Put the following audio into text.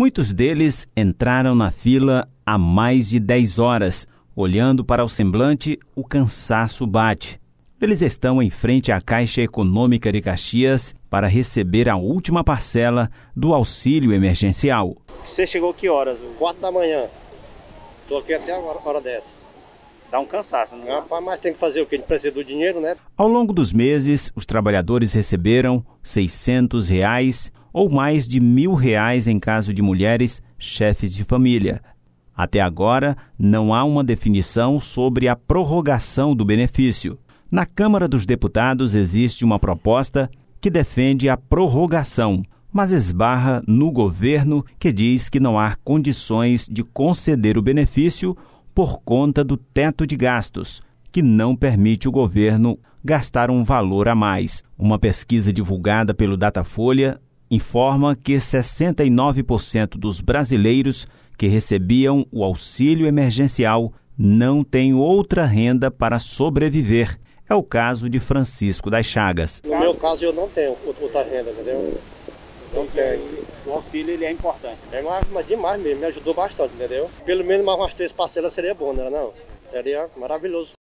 Muitos deles entraram na fila há mais de 10 horas. Olhando para o semblante, o cansaço bate. Eles estão em frente à Caixa Econômica de Caxias para receber a última parcela do auxílio emergencial. Você chegou que horas? Quatro da manhã. Estou aqui até agora, hora dessa. Dá um cansaço, não é? Rapaz, mas tem que fazer o que? A gente precisa do dinheiro, né? Ao longo dos meses, os trabalhadores receberam R$ reais, ou mais de mil reais em caso de mulheres chefes de família. Até agora, não há uma definição sobre a prorrogação do benefício. Na Câmara dos Deputados existe uma proposta que defende a prorrogação, mas esbarra no governo que diz que não há condições de conceder o benefício por conta do teto de gastos, que não permite o governo gastar um valor a mais. Uma pesquisa divulgada pelo Datafolha informa que 69% dos brasileiros que recebiam o auxílio emergencial não têm outra renda para sobreviver. É o caso de Francisco das Chagas. No meu caso, eu não tenho outra renda, entendeu? Não tenho. O auxílio ele é importante. É uma mas demais mesmo, me ajudou bastante, entendeu? Pelo menos mais umas três parcelas seria bom, não né, era não? Seria maravilhoso.